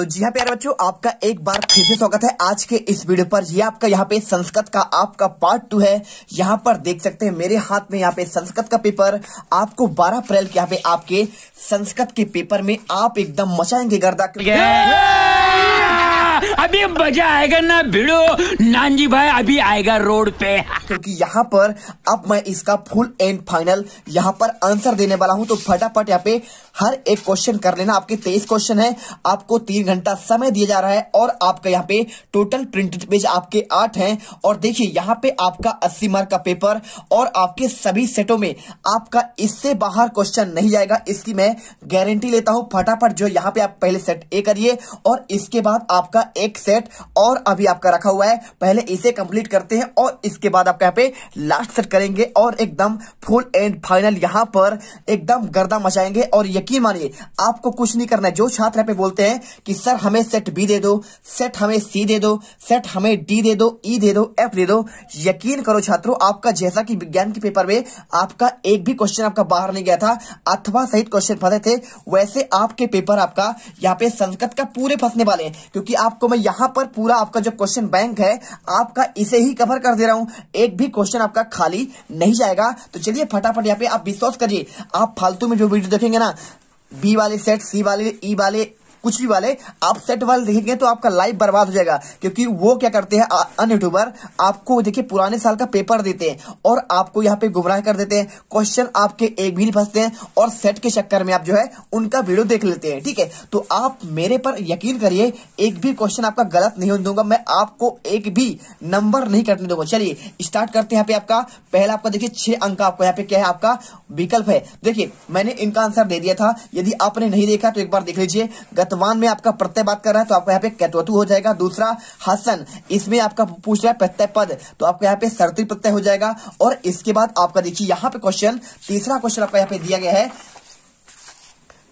तो जी हाँ प्यारे बच्चों आपका एक बार फिर से स्वागत है आज के इस वीडियो पर ये आपका यहाँ पे संस्कृत का आपका पार्ट टू है यहाँ पर देख सकते हैं मेरे हाथ में यहाँ पे संस्कृत का पेपर आपको 12 अप्रैल के यहाँ पे आपके संस्कृत के पेपर में आप एकदम मचाएंगे गर्दा अभी मजा आएगा ना भिड़ो नानजी भाई अभी आएगा रोड पे क्योंकि यहाँ पर अब मैं इसका फुल एंड फाइनल यहाँ पर आंसर देने वाला हूँ तो फटाफट यहाँ पे हर एक क्वेश्चन कर लेना आपके तेईस क्वेश्चन है आपको तीन घंटा समय दिया जा रहा है और आपका यहाँ पे टोटल प्रिंटेड पेज आपके आठ है और देखिए यहाँ पे आपका अस्सी मार्क का पेपर और आपके सभी सेटों में आपका इससे बाहर क्वेश्चन नहीं जाएगा इसकी मैं गारंटी लेता हूँ फटाफट जो यहाँ पे आप पहले सेट ए करिए और इसके बाद आपका एक एक सेट और अभी आपका रखा हुआ है पहले इसे कंप्लीट करते हैं और इसके बाद आप यहाँ पे लास्ट सेट करेंगे और एकदम फुल एंड फाइनल यहाँ पर एकदम गर्दा मचाएंगे और यकीन मानिए आपको कुछ नहीं करना है जो छात्र यहाँ पे बोलते हैं कि सर हमें सेट बी दे दो सेट हमें सी दे दो सेट हमें डी दे दो ई e दे दो एफ दे दो यकीन करो छात्रों आपका जैसा कि विज्ञान के पेपर में आपका एक भी क्वेश्चन आपका बाहर नहीं गया था अथवा सही क्वेश्चन फंसे थे वैसे आपके पेपर आपका यहाँ पे संस्कृत का पूरे फंसने वाले क्योंकि आपको मैं यहाँ पर पूरा आपका जो क्वेश्चन बैंक है आपका इसे ही कवर कर दे रहा हूँ एक भी क्वेश्चन आपका खाली नहीं जाएगा तो चलिए फटाफट यहाँ पे आप विश्वास करिए आप फालतू में जो वीडियो देखेंगे ना बी वाले सेट सी वाले ई e वाले कुछ भी वाले आप सेट वाले देखेंगे तो आपका लाइफ बर्बाद हो जाएगा क्योंकि वो क्या करते हैं अन यूट्यूबर आपको देखिए पुराने साल का पेपर देते हैं और आपको यहाँ पे गुमराह कर देते हैं क्वेश्चन आपके एक भी नहीं फंसते हैं और सेट के चक्कर में आप जो है उनका वीडियो देख लेते हैं ठीक है तो आप मेरे पर यकीन करिए एक भी क्वेश्चन आपका गलत नहीं होने दूंगा मैं आपको एक भी नंबर नहीं करने दूंगा चलिए स्टार्ट करते हैं यहाँ पे आपका पहला आपका देखिए छह अंक आपको यहाँ पे क्या है आपका विकल्प है देखिए मैंने इनका आंसर दे दिया था यदि आपने नहीं देखा तो एक बार देख लीजिए कतवान में आपका प्रत्यय बात कर रहा है तो आपको यहाँ पे कैतवतु हो जाएगा दूसरा हसन इसमें आपका पूछ रहा है प्रत्यय पद तो आपको यहाँ पे सरती प्रत्यय हो जाएगा और इसके बाद आपका देखिए यहाँ पे क्वेश्चन तीसरा क्वेश्चन आपका यहाँ पे दिया गया है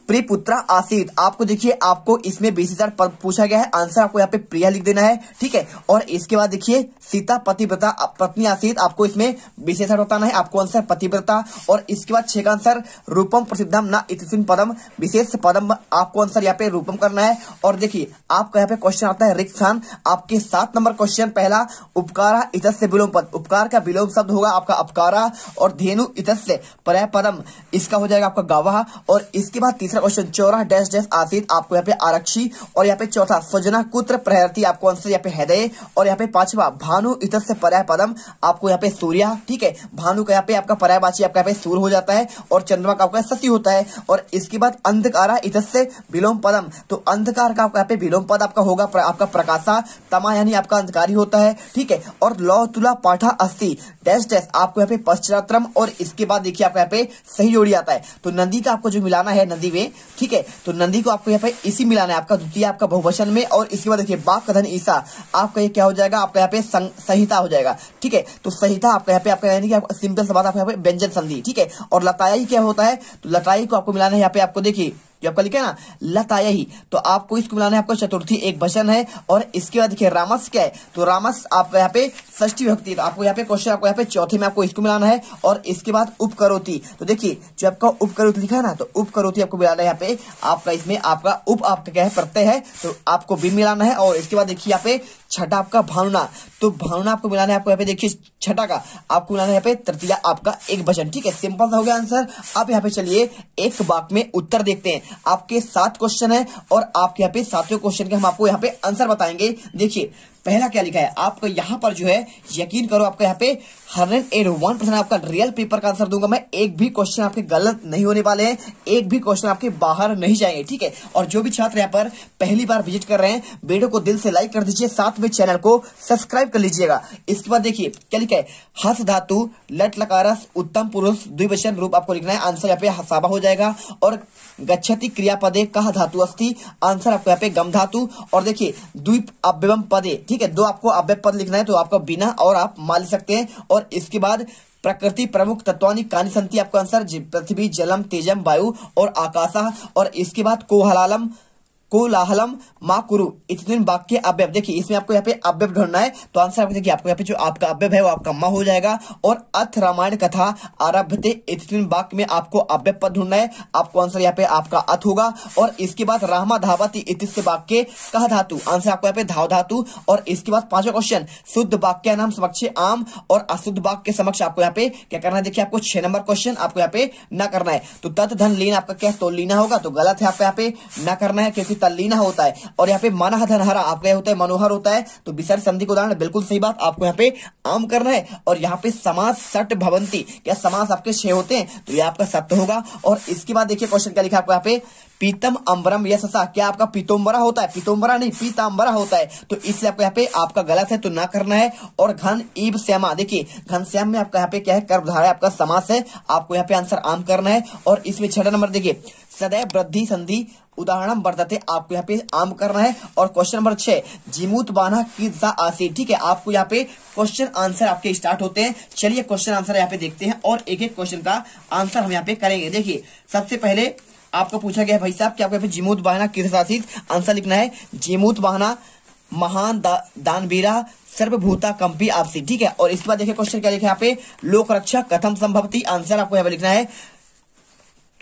प्रिपुत्रा आसित आपको देखिए आपको इसमें बीस हजार पूछा गया है आंसर आपको यहाँ पे प्रिया लिख देना है ठीक है और इसके बाद देखिए सीता पतिव्रता पत्नी आसित आपको इसमें बीस हजार बताना है आपको आंसर पतिव्रता और इसके बाद छे का आंसर रूपम प्रसिद्धम न इतिन पदम विशेष पदम आपको आंसर यहाँ पे रूपम करना है और देखिए आपका यहाँ पे क्वेश्चन आता है रिक्त स्थान आपके सात नंबर क्वेश्चन पहला उपकारा इतस से विलोम पद उपकार का विलोम शब्द होगा आपका अपकारा और धेनु इतस से पर्याय पदम इसका हो जाएगा आपका गवाह और इसके बाद तीसरा तीसरा क्वेश्चन चौरा डैश डैश आसित आपको यहाँ पे आरक्षी और यहाँ पे चौथा फजना कुत्र प्रहरती आपको आंसर यहाँ पे हृदय और यहाँ पे पांचवा भानु इत से पर्याय पदम आपको यहाँ पे सूर्या ठीक है भानु का यहाँ पे आपका पर्याय बाची आपका यहाँ पे सूर्य हो जाता है और चंद्रमा का आपका शशि होता है और इसके बाद अंधकारा इत से विलोम पदम तो अंधकार का आपका यहाँ पे विलोम पद आपका होगा आपका प्रकाशा तमा यानी आपका अंधकारी होता है ठीक है और लौ तुला पाठा अस्थि डैश डैश आपको यहाँ पे पश्चिरात्रम और इसके बाद देखिए आपका यहाँ पे सही जोड़ी आता है तो नदी का आपको जो मिलाना है नदी में ठीक है तो नंदी को आपको यहाँ पे इसी मिलाना है आपका द्वितीय आपका बहुवचन में और इसके बाद देखिए बाप कथन ईसा आपका ये क्या हो जाएगा आपका यहाँ पे संहिता हो जाएगा ठीक है तो संहिता आपका यहाँ पे आपका यानी कि सिंपल सवाल आपका यहाँ पे व्यंजन संधि ठीक है और लताई क्या होता है तो लताई को आपको मिलाना है यहाँ पे आपको देखिए जो आपका लिखा है ना लताया ही तो आपको इसको मिलाना है आपको चतुर्थी एक भचन है और इसके बाद देखिए रामस क्या है तो रामस आप यहाँ पे ष्टी व्यक्ति तो आपको यहाँ पे क्वेश्चन आपको यहाँ पे चौथे में आपको इसको मिलाना है और इसके बाद उपकरोती तो देखिए जो आपका उपकरोती लिखा है ना तो उपकरोती आपको मिलाना है यहाँ पे आपका इसमें आपका उप आपका क्या है प्रत्यय है तो आपको भी मिलाना है और इसके बाद देखिए यहाँ पे छठा आपका भावना तो भावना आपको मिलाना है आपको यहाँ पे देखिए छठा का आपको मिलाना है यहाँ पे तृतीया आपका एक भचन ठीक है सिंपल सा हो गया आंसर अब यहाँ पे चलिए एक वाक में उत्तर देखते हैं आपके सात क्वेश्चन है और आपके यहाँ पे सातवें क्वेश्चन के हम आपको यहाँ पे आंसर बताएंगे देखिए पहला क्या लिखा है आपको यहाँ पर जो है यकीन करो आपको यहाँ पे हंड्रेड एंड वन परसेंट आपका रियल पेपर का आंसर दूंगा मैं एक भी क्वेश्चन आपके गलत नहीं होने वाले हैं एक भी क्वेश्चन आपके बाहर नहीं जाएंगे ठीक है और जो भी छात्र यहाँ पर पहली बार विजिट कर रहे हैं वीडियो को दिल से लाइक कर दीजिए साथ में चैनल को सब्सक्राइब कर लीजिएगा इसके बाद देखिए क्या लिखा है हस धातु लट लकारस उत्तम पुरुष द्विवचन रूप आपको लिखना है आंसर यहाँ पे हसाबा हो जाएगा और गच्छति पदे कह धातु अस्थि आंसर आपको यहाँ पे गम धातु और देखिये द्वीप अव्यम पदे ठीक है दो आपको अव्य पद लिखना है तो आपको बिना और आप मान लिख सकते हैं और इसके बाद प्रकृति प्रमुख तत्वानी कानी संति आपका आंसर पृथ्वी जलम तेजम वायु और आकाशा और इसके बाद कोहलालम कोलाहलम मा कुरु इतने बाग के देखिए इसमें आपको यहाँ पे अवयव ढूंढना है तो आंसर आपको देखिए आपको यहाँ पे जो आपका अवयव है वो आपका मा हो जाएगा और अथ रामायण कथा थे इतने बाग में आपको अवयव पद ढूंढना है आपको आंसर यहाँ पे आपका अथ होगा और इसके बाद रामा धावती इतिश्य बाग के कह धातु आंसर आपको यहाँ पे धाव धातु और इसके बाद पांचवा क्वेश्चन शुद्ध बाग के नाम समक्ष आम और अशुद्ध बाग के समक्ष आपको यहाँ पे क्या करना है देखिए आपको छह नंबर क्वेश्चन आपको यहाँ पे न करना है तो तत् धन लीन आपका क्या तो लीना होगा तो गलत है आपको यहाँ पे न करना है क्योंकि भी तल्लीना होता है और यहाँ पे माना धनहरा आपका होता है मनोहर होता है तो विसर्ग संधि को उदाहरण बिल्कुल सही बात आपको यहाँ पे आम करना है और यहाँ पे समाज सट भवंती क्या समास आपके छह होते हैं तो ये आपका सत्य होगा और इसके बाद देखिए क्वेश्चन क्या लिखा आपको यहाँ पे पीतम अम्बरम यस सा क्या आपका पीतोम्बरा होता है पीतोम्बरा नहीं पीताम्बरा होता है तो इसलिए आपको यहाँ पे आपका गलत है तो ना करना है और घन ईब श्यामा देखिए घन श्याम में आपका यहाँ पे क्या है कर्मधारा आपका समास है आपको यहाँ पे आंसर आम करना है और इसमें छठा नंबर देखिए सदैव वृद्धि संधि उदाहरण बरतते आपको यहाँ पे आम करना है और क्वेश्चन नंबर छह जीमूत बाना की दिशा आसी ठीक है आपको यहाँ पे क्वेश्चन आंसर आपके स्टार्ट होते हैं चलिए क्वेश्चन आंसर यहाँ पे देखते हैं और एक एक क्वेश्चन का आंसर हम यहाँ पे करेंगे देखिए सबसे पहले आपको पूछा गया भाई साहब कि आपको पे जिमूत बहना किस राशि आंसर लिखना है जिमूत बहना महान दा, दानवीरा सर्वभूता कंपी आपसी ठीक है और इसके बाद देखिए क्वेश्चन क्या लिखा यहाँ पे लोक रक्षा कथम संभवती आंसर आपको यहाँ पे लिखना है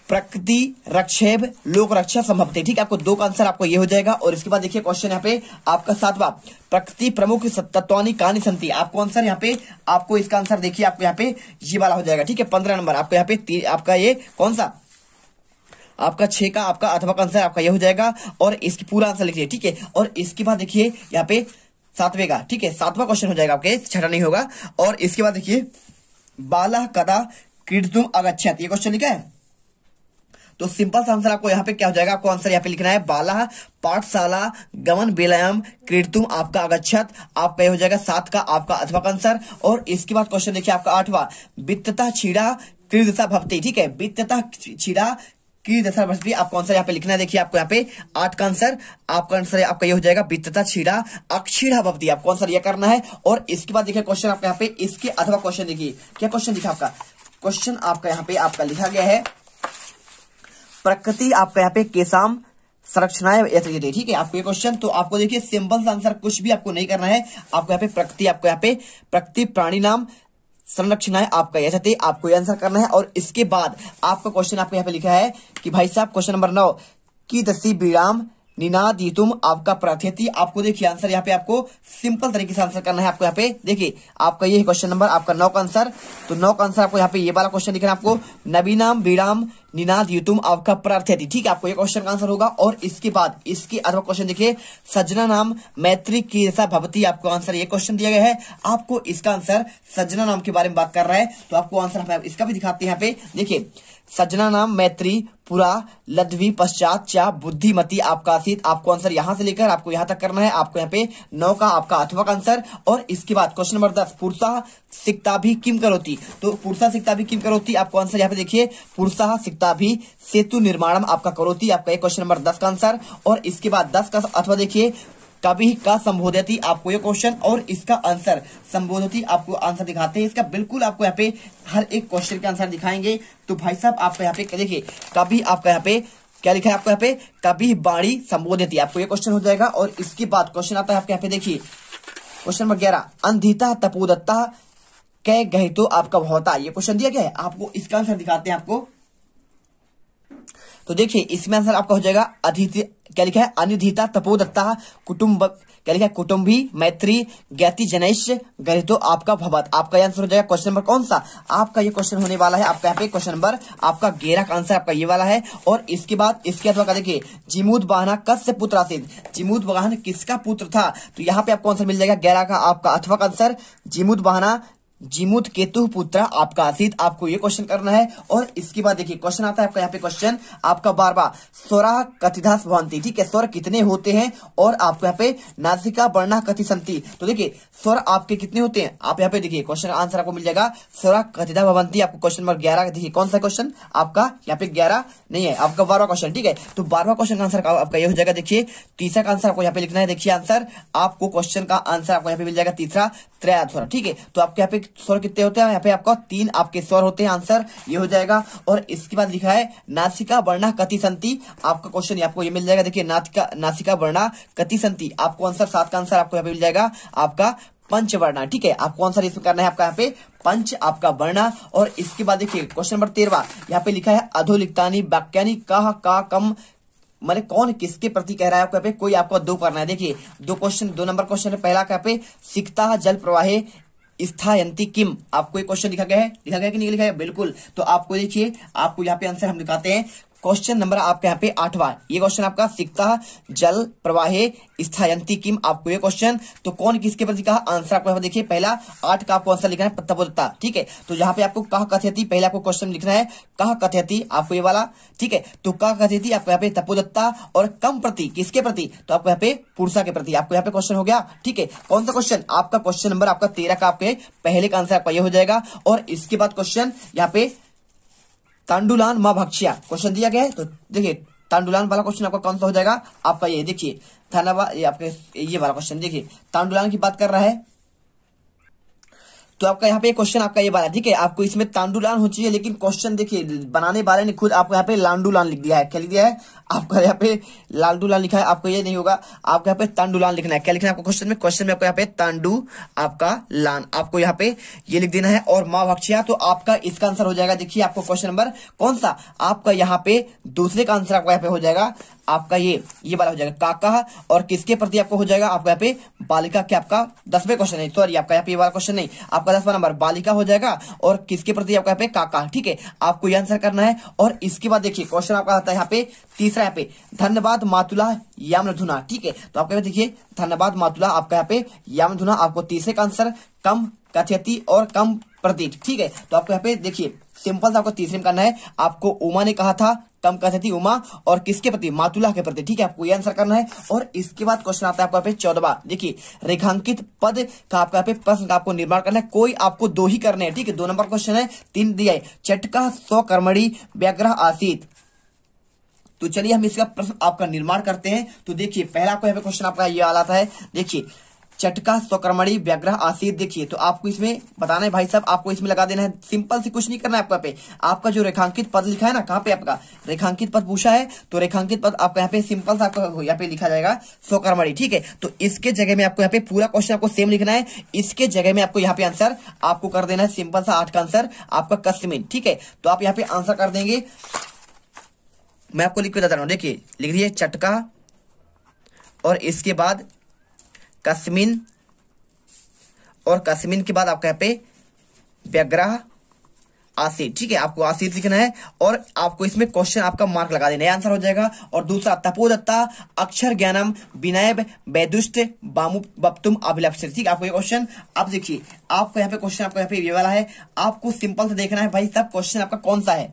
प्रकृति रक्षेब लोक रक्षा संभवते ठीक है आपको दो का आंसर आपको ये हो जाएगा और इसके बाद देखिए क्वेश्चन यहाँ पे आपका सातवा प्रकृति प्रमुख तत्वानी कहानी संति आपको आंसर यहाँ पे आपको इसका आंसर देखिए आपको यहाँ पे ये वाला हो जाएगा ठीक है पंद्रह नंबर आपको यहाँ पे आपका ये कौन सा आपका छे का आपका अथवा आंसर आपका यह हो जाएगा और इसकी पूरा आंसर लिखिए ठीक है और इसके बाद देखिए यहाँ पे सातवें का ठीक है सातवां क्वेश्चन हो जाएगा आपके छठा नहीं होगा और इसके बाद देखिए बाला कदा कृतुम अगछत अच्छा, तो ये क्वेश्चन लिखा है तो सिंपल सा आंसर आपको यहाँ पे क्या हो जाएगा आपको आंसर यहाँ पे लिखना है बाला पाठशाला गमन बेलायम कृतुम आपका अगछत अच्छा, आपका ये हो जाएगा सात का आपका अथवा का आंसर और इसके बाद क्वेश्चन देखिए आपका आठवां वित्तता छीड़ा क्रीडता भक्ति ठीक है वित्तता छीड़ा की दशा वर्ष भी आपको आंसर यहाँ पे लिखना है देखिए आपको यहाँ पे आठ का आंसर आपका आंसर आपका ये हो जाएगा वित्तता छीड़ा अक्षीड़ा भवती आपको आंसर ये करना है और इसके बाद देखिए क्वेश्चन आपका यहाँ पे इसके अथवा क्वेश्चन देखिए क्या क्वेश्चन दिखा आपका क्वेश्चन आपका यहाँ पे आपका लिखा गया है प्रकृति आपका यहाँ पे केसाम संरक्षणाएं ठीक है आपको ये क्वेश्चन तो आपको देखिए सिंपल सा आंसर कुछ भी आपको नहीं करना है आपको यहाँ पे प्रकृति आपको यहाँ पे प्रकृति प्राणी नाम संरक्षणाएं आपका यह आपको ये आंसर करना है और इसके बाद आपका क्वेश्चन आपको यहाँ पे लिखा है कि भाई साहब क्वेश्चन नंबर नौ की दसी विराम निनाद ये तुम आपका प्राथ्यति आपको देखिए आंसर यहाँ पे आपको सिंपल तरीके से आंसर करना है आपको यहाँ पे देखिए आपका ये क्वेश्चन नंबर आपका नौ का आंसर तो नौ का आंसर आपको यहाँ पे ये वाला क्वेश्चन लिखना है आपको नबीनाम विराम निनाद ये तुम आपका प्रार्थ्यति ठीक है आपको ये क्वेश्चन का आंसर होगा और इसके बाद इसके अथवा क्वेश्चन देखिए सजना नाम मैत्री की जैसा भवती आपको आंसर ये क्वेश्चन दिया गया है आपको इसका आंसर सजना नाम के बारे में बात कर रहा है तो आपको आंसर इसका भी दिखाते हैं यहाँ पे देखिये सजना नाम मैत्री पूरा लद्वी पश्चात चा बुद्धिमती आपका आसित आपको आंसर यहां से लेकर आपको यहां तक करना है आपको यहां पे नौ का आपका अथवा आंसर और इसके बाद क्वेश्चन नंबर दस पुरुषा सिकता भी किम करोती तो पुरुषा सिकता भी किम करोती आपको आंसर यहां पे देखिए पुरुषा सिकता भी सेतु निर्माण आपका करोती आपका क्वेश्चन नंबर दस का आंसर और इसके बाद दस का अथवा देखिए कभी का संबोधित आपको ये क्वेश्चन और इसका आंसर संबोधित आपको आंसर दिखाते हैं इसका बिल्कुल आपको यहाँ पे हर एक क्वेश्चन का आंसर दिखाएंगे तो भाई साहब आपको यहाँ पे देखिए कभी आपका यहाँ पे क्या लिखा है आपको यहाँ पे कभी बाड़ी संबोधित आपको ये क्वेश्चन हो जाएगा और इसके बाद क्वेश्चन आता है आपके यहाँ पे देखिए क्वेश्चन नंबर ग्यारह अंधिता तपोदत्ता कह गए तो आपका होता ये क्वेश्चन दिया गया है आपको इसका आंसर दिखाते हैं आपको तो देखिए इसमें आंसर आपका हो जाएगा अधिति क्या लिखा है अनिधिता तपोदत्ता कुटुंब क्या लिखा है कुटुंबी मैत्री ज्ञाति जनैश गरितो आपका भवत आपका आंसर हो जाएगा क्वेश्चन नंबर कौन सा आपका ये क्वेश्चन होने वाला है आपका यहाँ पे क्वेश्चन नंबर आपका गेरा का आंसर आपका ये वाला है और इसके बाद इसके बाद देखिए जिमूद बहना कस्य पुत्र आसित जिमूद बहन किसका पुत्र था तो यहाँ पे आपको आंसर मिल जाएगा गेरा का आपका अथवा आंसर जिमूद बहना जिमुत केतु पुत्र आपका आसित आपको ये क्वेश्चन करना है और इसके बाद देखिए क्वेश्चन आता है आपका यहाँ पे क्वेश्चन आपका बार बार स्वरा कथिधा भवंती ठीक है स्वर कितने होते हैं और आपको यहाँ पे नासिका वर्णा कथि संति तो देखिए स्वर आपके कितने होते हैं आप यहाँ पे देखिए क्वेश्चन आंसर आपको मिल जाएगा स्वरा कथिधा भवंती आपको क्वेश्चन नंबर ग्यारह देखिए कौन सा क्वेश्चन आपका यहाँ पे ग्यारह नहीं है आपका बारवा क्वेश्चन ठीक है तो बारवा क्वेश्चन का आंसर आपका ये हो जाएगा देखिए तीसरा का आंसर आपको यहाँ पे लिखना है देखिए आंसर आपको क्वेश्चन का आंसर आपको यहाँ पे मिल जाएगा तीसरा त्रया ठीक है तो आपके यहाँ पे स्वर कितने होते हैं यहाँ पे आपका तीन आपके स्वर होते हैं आंसर ये हो जाएगा और इसके बाद लिखा है नासिका वर्णा कति संति आपका क्वेश्चन आपको ये मिल जाएगा देखिए नाथिका नासिका वर्णा कति संति आपको आंसर सात का आंसर आपको यहाँ पे मिल जाएगा आपका पंच वर्णा ठीक है आपको आंसर इसमें करना है आपका यहाँ पे पंच आपका वर्णा और इसके बाद देखिए क्वेश्चन नंबर तेरवा यहाँ पे लिखा है अधोलिखतानी वाक्यानी कह का कम मतलब कौन किसके प्रति कह रहा है आपको पे कोई आपको दो करना है देखिए दो क्वेश्चन दो नंबर क्वेश्चन है पहला यहाँ पे सिकता जल प्रवाहे स्थायंती किम आपको एक क्वेश्चन लिखा गया है लिखा गया कि नहीं लिखा है बिल्कुल तो आपको देखिए आपको यहाँ पे आंसर हम दिखाते हैं क्वेश्चन नंबर आपका यहाँ पे आठवा ये क्वेश्चन आपका सिकता जल प्रवाहे स्थायंती किम आपको ये क्वेश्चन तो कौन किसके प्रति कहा आंसर आपको यहाँ देखिए पहला आठ का आपको आंसर लिखना है पत्ता ठीक है तो यहाँ पे आपको कह कथयति पहले आपको क्वेश्चन लिखना है कह कथयति आपको ये वाला ठीक है तो कह कथयति आपको यहाँ पे तपोदत्ता और कम प्रति किसके प्रति तो आपको यहाँ पे पुरुषा के प्रति आपको यहाँ पे क्वेश्चन हो गया ठीक है कौन सा क्वेश्चन आपका क्वेश्चन नंबर आपका तेरह का आपके पहले का आंसर आपका ये हो जाएगा और इसके बाद क्वेश्चन यहाँ पे तांडुलान माँ भक्ष्या क्वेश्चन दिया गया है तो देखिए तांडुलान वाला क्वेश्चन आपका कौन सा हो जाएगा आपका ये देखिए धन्यवाद ये आपके ये वाला क्वेश्चन देखिए तांडुलान की बात कर रहा है तो आपका यहाँ पे क्वेश्चन आपका ये बारा ठीक है आपको इसमें तांडुलान हो चाहिए लेकिन क्वेश्चन देखिए बनाने वाले ने खुद आपको यहाँ पे लांडुलान लिख दिया है क्या लिख दिया है आपका यहाँ पे लांडुलान लिखा है आपको ये नहीं होगा आपको यहाँ पे तांडुलान लिखना है क्या लिखना है आपको क्वेश्चन में क्वेश्चन में आपको यहाँ पे तांडू आपका लान आपको यहाँ पे ये लिख देना है और माँ भक्षिया तो आपका इसका आंसर हो जाएगा देखिए आपको क्वेश्चन नंबर कौन सा आपका यहाँ पे दूसरे का आंसर आपका यहाँ पे हो जाएगा आपका ये ये वाला हो जाएगा काका और किसके प्रति आपको हो जाएगा आपका यहाँ पे बालिका के आपका दसवें क्वेश्चन है सॉरी आपका यहाँ पे ये वाला क्वेश्चन नहीं आप आपका दसवा नंबर बालिका हो जाएगा और किसके प्रति आपका यहाँ पे काका ठीक है आपको ये आंसर करना है और इसके बाद देखिए क्वेश्चन आपका आता है यहाँ पे तीसरा यहाँ पे धन्यवाद मातुला यामधुना ठीक है तो आपका देखिए धन्यवाद मातुला आपका यहाँ पे यामधुना आपको तीसरे का आंसर कम कथियति और कम प्रतीक ठीक है तो आपको यहाँ पे देखिए सिंपल सा आपको तीसरे में करना है आपको उमा ने कहा था तो हम कर सकती उमा और किसके प्रति मातुला के प्रति ठीक है आपको ये आंसर करना है और इसके बाद क्वेश्चन आता है आपका चौदवा देखिए रेखांकित पद का आपका पे प्रश्न का आपको निर्माण करना है कोई आपको दो ही करने हैं ठीक है दो नंबर क्वेश्चन है तीन दिया है चटका सौ कर्मणी व्याग्रह आसित तो चलिए हम इसका प्रश्न आपका निर्माण करते हैं तो देखिए पहला आपको यहाँ पे क्वेश्चन आपका ये आता है देखिए चटका स्वकर्मणी व्याग्रह आसीद देखिए तो आपको इसमें बताना है भाई साहब आपको इसमें लगा देना है सिंपल से कुछ नहीं करना है आपका पे आपका जो रेखांकित पद लिखा है ना कहाँ पे आपका रेखांकित पद पूछा है तो रेखांकित पद आपका यहाँ पे सिंपल सा आपका यहाँ पे लिखा जाएगा स्वकर्मणी ठीक है तो इसके जगह में आपको यहाँ पे पूरा क्वेश्चन आपको सेम लिखना है इसके जगह में आपको यहाँ पे आंसर आपको कर देना है सिंपल सा आठ का आंसर आपका कस्टमिन ठीक है तो आप यहाँ पे आंसर कर देंगे मैं आपको लिख के बता रहा हूँ देखिए लिख दिए चटका और इसके बाद कश्मीन और कश्मीन के बाद आपका यहाँ पे व्यग्रह आसिड ठीक है आपको आसिर लिखना है और आपको इसमें क्वेश्चन आपका मार्क लगा देना आंसर हो जाएगा और दूसरा तपोदत्ता अक्षर ज्ञानम विनय वैदुष्ट बामु बप्तुम अभिलक्षित ठीक है आपको ये क्वेश्चन आप देखिए आपको यहाँ पे क्वेश्चन आपको यहाँ पे ये वाला है आपको सिंपल से देखना है भाई सब क्वेश्चन आपका कौन सा है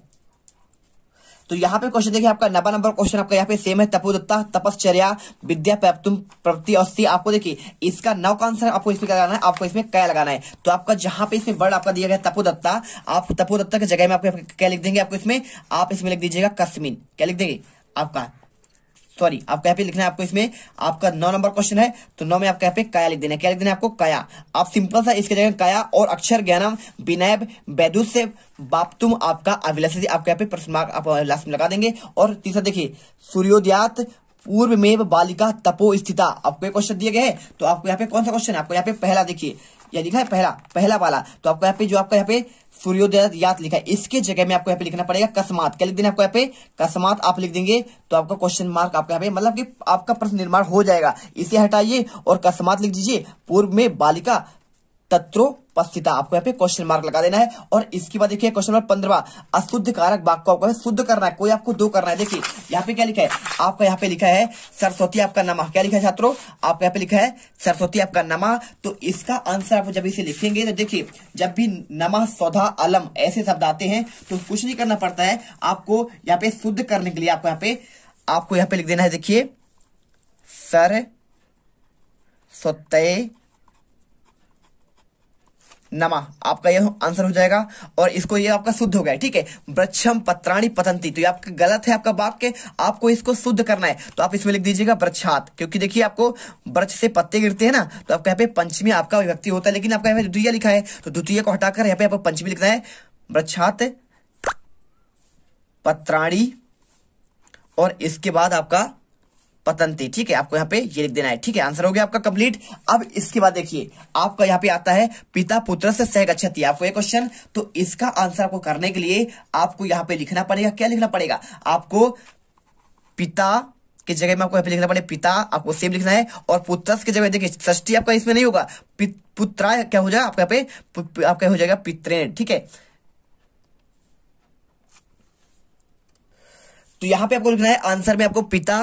तो यहाँ पे क्वेश्चन देखिए आपका नबा नंबर क्वेश्चन आपका यहाँ पे सेम है तपोदत्ता तपश्चर्या विद्या प्रवृत्ति और सी आपको देखिए इसका नौ का आंसर आपको इसमें क्या लगाना है आपको इसमें क्या लगाना है तो आपका जहां पे इसमें वर्ड आपका दिया गया तपोदत्ता आप तपोदत्ता की जगह में आपको क्या लिख देंगे आपको इसमें आप इसमें लिख दीजिएगा कस्मिन क्या लिख देंगे आपका सॉरी आपको यहाँ पे लिखना है आपको इसमें आपका नौ नंबर क्वेश्चन है तो नौ में आपको यहाँ पे काया लिख देना है क्या लिख देना है आपको काया आप सिंपल सा इसके जगह काया और अक्षर ज्ञानम विनायब बैदू से बापतुम आपका अभिलाषा आपको यहाँ पे प्रश्न मार्क आप लास्ट में लगा देंगे और तीसरा देखिए सूर्योदयात पूर्व में बालिका तपो स्थिता आपको क्वेश्चन दिया गया है तो आपको यहाँ पे कौन सा क्वेश्चन है आपको यहाँ पे पहला देखिए या लिखा है पहला पहला वाला तो आपको यहाँ पे जो आपका यहाँ पे सूर्योदय याद लिखा है इसके जगह में आपको यहाँ पे लिखना पड़ेगा कस्मात क्या लिख देना आपको यहाँ पे कस्मात आप लिख देंगे तो आपका क्वेश्चन मार्क आपका यहाँ पे मतलब कि आपका प्रश्न निर्माण हो जाएगा इसे हटाइए और कस्मात लिख दीजिए पूर्व में बालिका तत्रो उपस्थिता आपको यहाँ पे क्वेश्चन मार्क लगा देना है और इसके बाद देखिए क्वेश्चन नंबर पंद्रह अशुद्ध कारक वाक्य आपको शुद्ध करना है कोई आपको दो करना है देखिए यहाँ पे क्या लिखा है आपका यहाँ पे लिखा है सरस्वती आपका नमा क्या लिखा है छात्रों आपका यहाँ पे लिखा है सरस्वती आपका नमा तो इसका आंसर आप जब इसे लिखेंगे तो देखिए जब भी नमा सौधा अलम ऐसे शब्द आते हैं तो कुछ नहीं करना पड़ता है आपको यहाँ पे शुद्ध करने के लिए आपको यहाँ पे आपको यहाँ पे लिख देना है देखिए सर स्वतः नमा आपका यह आंसर हो जाएगा और इसको ये आपका शुद्ध हो गया ठीक है वृक्षम पत्राणी पतंती तो ये आपका गलत है आपका वाक्य आपको इसको शुद्ध करना है तो आप इसमें लिख दीजिएगा वृक्षात क्योंकि देखिए आपको वृक्ष से पत्ते गिरते हैं ना तो आपका यहाँ पे पंचमी आपका व्यक्ति होता है लेकिन आपका यहाँ पे द्वितीय लिखा है तो द्वितीय को हटाकर यहाँ पे आपको पंचमी लिखना है वृक्षात पत्राणी और इसके बाद आपका पतंती ठीक है आपको यहाँ पे ये लिख देना है ठीक है आंसर हो गया आपका कंप्लीट अब इसके बाद देखिए आपका यहाँ पे आता है पिता पुत्र से सहगछती आपको एक क्वेश्चन तो इसका आंसर आपको करने के लिए आपको यहाँ पे लिखना पड़ेगा क्या लिखना पड़ेगा आपको पिता की जगह में आपको यहाँ पे लिखना पड़ेगा पिता आपको सेम लिखना है और पुत्र की जगह देखिए सृष्टि आपका इसमें नहीं होगा पुत्रा क्या हो जाएगा आपके यहाँ पे आपका हो जाएगा पित्रे ठीक है तो यहां पे आपको लिखना है आंसर में आपको पिता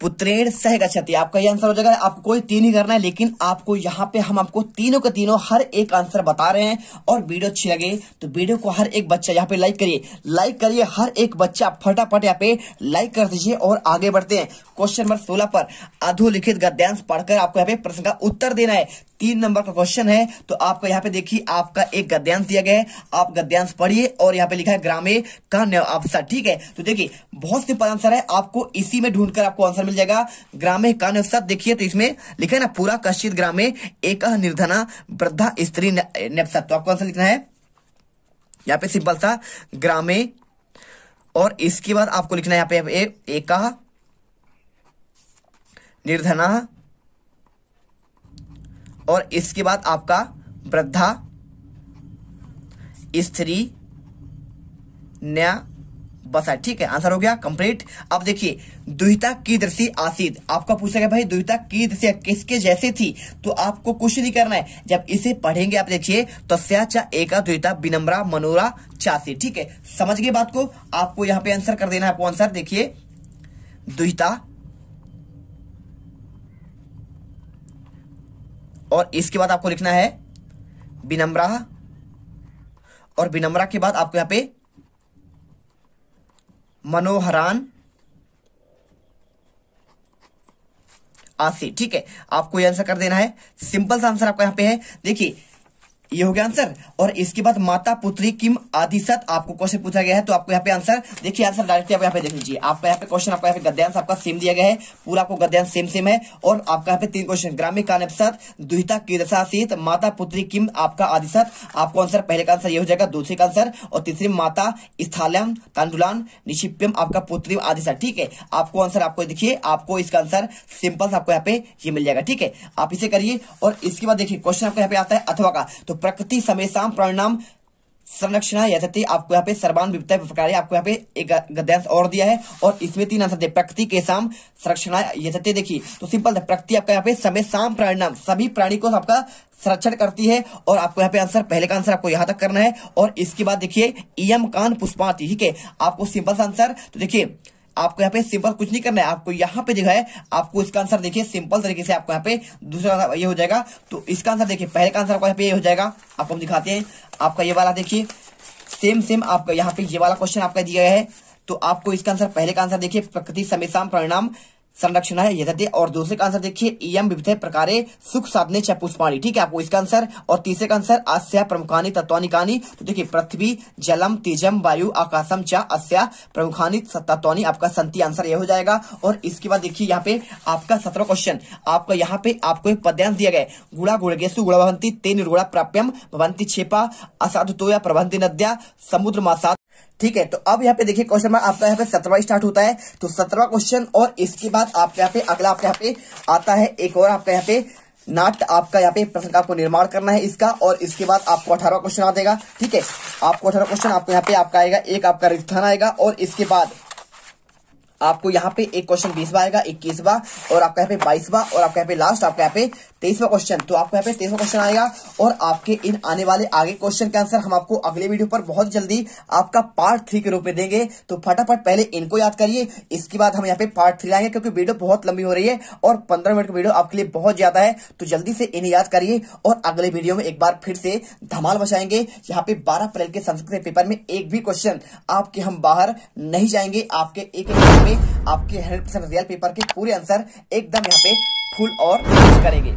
पुत्रेण सह गच्छति आपका ये आंसर हो जाएगा आपको कोई तीन ही करना है लेकिन आपको यहाँ पे हम आपको तीनों के तीनों हर एक आंसर बता रहे हैं और वीडियो अच्छी लगे तो वीडियो को हर एक बच्चा यहाँ पे लाइक करिए लाइक करिए हर एक बच्चा फटाफट यहाँ पे लाइक कर दीजिए और आगे बढ़ते हैं क्वेश्चन नंबर सोलह पर अधोलिखित गद्यांश पढ़कर आपको यहाँ पे प्रश्न का उत्तर देना है तीन नंबर का क्वेश्चन है तो आपको यहाँ पे देखिए आपका एक गद्यांश दिया गया है आप गद्यांश पढ़िए और यहाँ पे लिखा है ग्रामे का अवसर ठीक है तो देखिए बहुत सिंपल आंसर है आपको इसी में ढूंढकर आपको आंसर मिल जाएगा ग्रामे का अवसर देखिए तो इसमें लिखा है ना पूरा कश्चित ग्रामे एक निर्धना वृद्धा स्त्री नेपसत तो आपको आंसर लिखना है यहाँ पे सिंपल सा ग्रामे और इसके बाद आपको लिखना है यहाँ पे एक निर्धना और इसके बाद आपका वृद्धा स्त्री न्या बसा ठीक है आंसर हो गया कंप्लीट अब देखिए दुहिता की दृष्टि आसीद आपका पूछा गया भाई दुहिता की दृष्टि किसके जैसे थी तो आपको कुछ नहीं करना है जब इसे पढ़ेंगे आप देखिए तो स्याचा एका दुहिता विनम्रा मनोरा चासी ठीक है समझ गए बात को आपको यहां पे आंसर कर देना है आपको आंसर देखिए दुहिता और इसके बाद आपको लिखना है विनम्रा और विनम्रा के बाद आपको यहां पे मनोहरान आसी ठीक है आपको आंसर कर देना है सिंपल सा आंसर आपका यहां पे है देखिए ये हो गया आंसर और इसके बाद माता पुत्री किम आदि सत आपको क्वेश्चन पूछा गया है तो आपको यहाँ पे आंसर देखिए आंसर डायरेक्ट आप यहाँ पे देख लीजिए आपका यहाँ पे क्वेश्चन आपका यहाँ पे गद्यांश आपका सेम दिया गया है पूरा आपको गद्यांश सेम सेम है और आपका यहाँ पे तीन क्वेश्चन ग्रामीण कान साथ दुहिता किरसा सहित माता पुत्री किम आपका आदि सत आपको आंसर पहले का आंसर ये हो जाएगा दूसरे का आंसर और तीसरी माता स्थालम तांडुलान निशिप्यम आपका पुत्री आदि सत ठीक है आपको आंसर आपको देखिए आपको इसका आंसर सिंपल आपको यहाँ पे ये मिल जाएगा ठीक है आप इसे करिए और इसके बाद देखिए क्वेश्चन आपको यहाँ पे आता है अथवा का तो प्रकृति समेसाम प्रणाम संरक्षण यथति आपको यहाँ पे सर्वान विपता प्रकार आपको यहाँ पे एक गद्यांश और दिया है और इसमें तीन आंसर दे प्रकृति के साम संरक्षण यथति देखिए तो सिंपल है प्रकृति आपका यहाँ पे समय साम प्राणाम सभी प्राणी को आपका संरक्षण करती है और आपको यहाँ पे आंसर पहले का आंसर आपको यहाँ तक करना है और इसके बाद देखिए ईम कान पुष्पाती ठीक है आपको सिंपल आंसर तो देखिये आपको यहाँ पे सिंपल कुछ नहीं करना है आपको यहाँ पे जो है आपको इसका आंसर देखिए सिंपल तरीके से आपको यहाँ पे दूसरा ये हो जाएगा तो इसका आंसर देखिए पहले का आंसर आपको यहाँ पे ये हो जाएगा आपको हम दिखाते हैं आपका ये वाला देखिए सेम सेम आपका यहाँ पे ये वाला क्वेश्चन आपका दिया गया है तो आपको इसका आंसर पहले का आंसर देखिए प्रकृति समय परिणाम संरक्षण है यदि और दूसरे का आंसर देखिए इम e विविध प्रकार सुख साधने चाहे पुष्पाणी ठीक है आपको इसका आंसर और तीसरे का आंसर अस्या प्रमुखानी तत्वानिकानी तो देखिए पृथ्वी जलम तेजम वायु आकाशम चा अस्या प्रमुखानी तत्वानी आपका संति आंसर यह हो जाएगा और इसके बाद देखिए यहाँ पे आपका सत्रह क्वेश्चन आपका यहाँ पे आपको एक पद्यांश दिया गया गुड़ा गुड़गेशु गुड़ा भवंती तेन गुड़ा प्राप्यम भवंती छेपा असाधु तो या प्रभंती नद्या समुद्र मासा ठीक है तो अब यहाँ पे देखिए क्वेश्चन नंबर आपका यहाँ पे सत्रवा स्टार्ट होता है तो सत्रवा क्वेश्चन और इसके बाद आपके यहाँ पे अगला आपके यहाँ पे आता है एक और आपके यहाँ पे नाट आपका यहाँ पे प्रश्न का आपको निर्माण करना है इसका और इसके बाद आपको अठारह क्वेश्चन आ देगा ठीक है आपको अठारह क्वेश्चन आपको यहाँ पे आपका आएगा एक आपका रिस्थान आएगा और इसके बाद आपको यहाँ पे एक क्वेश्चन बीसवा आएगा इक्कीसवा और आपका यहाँ पे बाईसवा और आपका यहाँ पे लास्ट आपका यहाँ पे तेईसवा क्वेश्चन तो आपको यहाँ पे तेईसवा क्वेश्चन आएगा और आपके इन आने वाले आगे क्वेश्चन के आंसर हम आपको अगले वीडियो पर बहुत जल्दी आपका पार्ट थ्री के रूप में देंगे तो फटाफट पहले इनको याद करिए इसके बाद हम यहाँ पे पार्ट थ्री लाएंगे क्योंकि वीडियो बहुत लंबी हो रही है और पंद्रह मिनट की वीडियो आपके लिए बहुत ज्यादा है तो जल्दी से इन्हें याद करिए और अगले वीडियो में एक बार फिर से धमाल बचाएंगे यहाँ पे बारह अप्रैल के संस्कृत पेपर में एक भी क्वेश्चन आपके हम बाहर नहीं जाएंगे आपके एक में आपके हंड्रेड परसेंट रियल पेपर के पूरे आंसर एकदम यहाँ पे फुल और करेंगे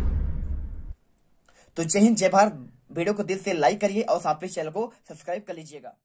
तो जय हिंद जय भारत वीडियो को दिल से लाइक करिए और साथ में चैनल को सब्सक्राइब कर लीजिएगा